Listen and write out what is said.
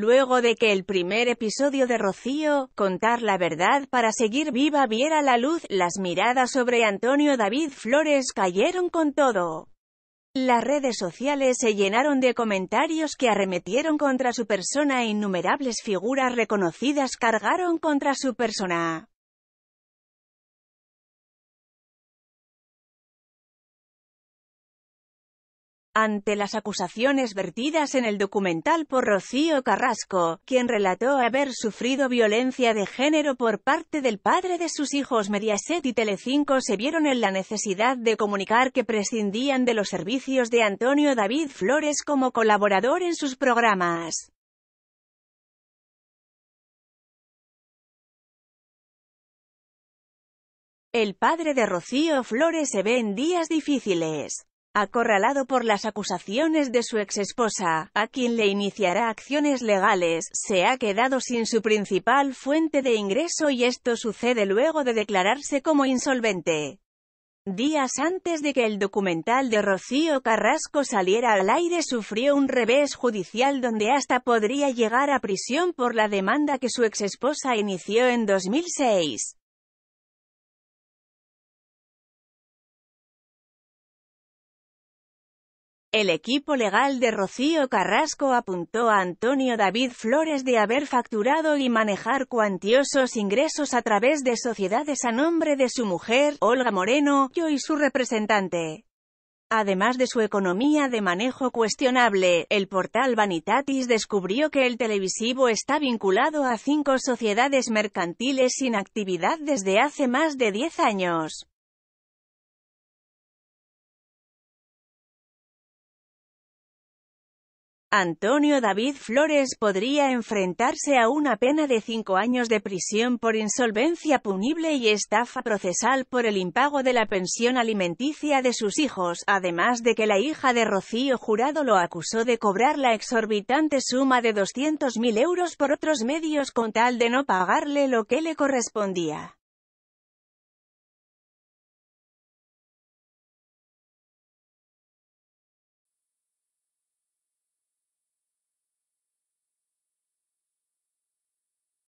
Luego de que el primer episodio de Rocío, Contar la verdad para seguir viva viera la luz, las miradas sobre Antonio David Flores cayeron con todo. Las redes sociales se llenaron de comentarios que arremetieron contra su persona e innumerables figuras reconocidas cargaron contra su persona. ante las acusaciones vertidas en el documental por Rocío Carrasco, quien relató haber sufrido violencia de género por parte del padre de sus hijos Mediaset y Telecinco se vieron en la necesidad de comunicar que prescindían de los servicios de Antonio David Flores como colaborador en sus programas. El padre de Rocío Flores se ve en días difíciles acorralado por las acusaciones de su exesposa, a quien le iniciará acciones legales, se ha quedado sin su principal fuente de ingreso y esto sucede luego de declararse como insolvente. Días antes de que el documental de Rocío Carrasco saliera al aire sufrió un revés judicial donde hasta podría llegar a prisión por la demanda que su exesposa inició en 2006. El equipo legal de Rocío Carrasco apuntó a Antonio David Flores de haber facturado y manejar cuantiosos ingresos a través de sociedades a nombre de su mujer, Olga Moreno, yo y su representante. Además de su economía de manejo cuestionable, el portal Vanitatis descubrió que el televisivo está vinculado a cinco sociedades mercantiles sin actividad desde hace más de 10 años. Antonio David Flores podría enfrentarse a una pena de cinco años de prisión por insolvencia punible y estafa procesal por el impago de la pensión alimenticia de sus hijos, además de que la hija de Rocío Jurado lo acusó de cobrar la exorbitante suma de 200.000 euros por otros medios con tal de no pagarle lo que le correspondía.